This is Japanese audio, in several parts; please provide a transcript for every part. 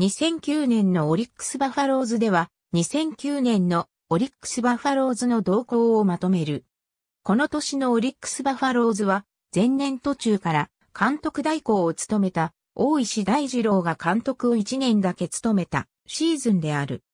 2009年のオリックスバファローズでは、2009年のオリックスバファローズの動向をまとめる。この年のオリックスバファローズは、前年途中から監督代行を務めた大石大二郎が監督を1年だけ務めたシーズンである。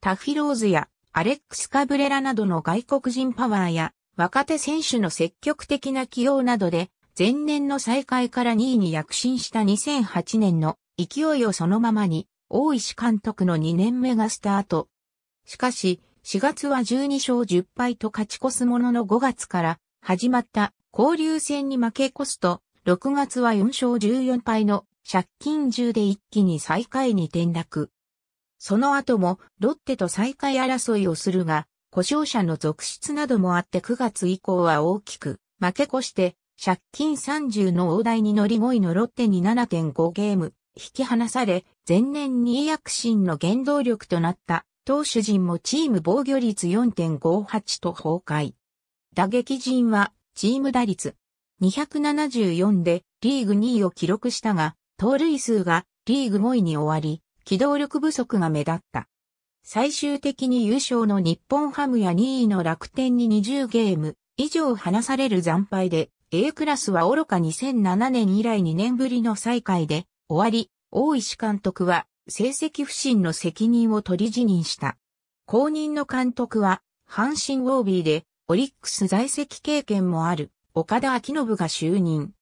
タフィローズやアレックス・カブレラなどの外国人パワーや若手選手の積極的な起用などで前年の再開から2位に躍進した2008年の勢いをそのままに大石監督の2年目がスタート。しかし、4月は12勝10敗と勝ち越すものの5月から始まった交流戦に負け越すと、6月は4勝14敗の借金10で一気に最下位に転落。その後もロッテと最下位争いをするが、故障者の続出などもあって9月以降は大きく負け越して借金30の大台に乗り5位のロッテに7.5ゲーム引き離され前年に躍進の原動力となった投手陣もチーム防御率4.58と崩壊。打撃陣はチーム打率274でリーグ2位を記録したが、盗塁数がリーグ5位に終わり、機動力不足が目立った。最終的に優勝の日本ハムや2位の楽天に20ゲーム以上離される惨敗で A クラスは愚か2007年以来2年ぶりの再開で終わり、大石監督は成績不振の責任を取り辞任した。後任の監督は、阪神ービーで、オリックス在籍経験もある、岡田昭信が就任。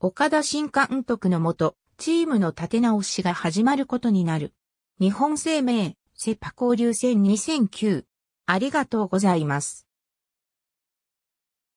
岡田新監督のもと、チームの立て直しが始まることになる。日本生命、セパ交流戦2009。ありがとうございます。